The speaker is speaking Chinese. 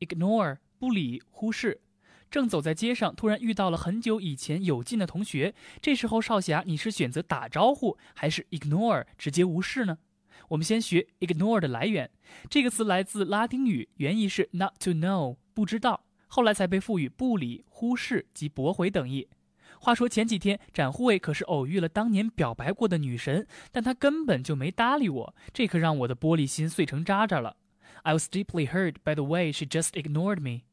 Ignore，不理，忽视。正走在街上，突然遇到了很久以前有劲的同学。这时候，少侠，你是选择打招呼，还是 Ignore 直接无视呢？我们先学 Ignore 的来源。这个词来自拉丁语，原意是 not to know，不知道，后来才被赋予不理、忽视及驳回等意。话说前几天，展护卫可是偶遇了当年表白过的女神，但她根本就没搭理我，这可让我的玻璃心碎成渣渣了。I was deeply hurt by the way she just ignored me.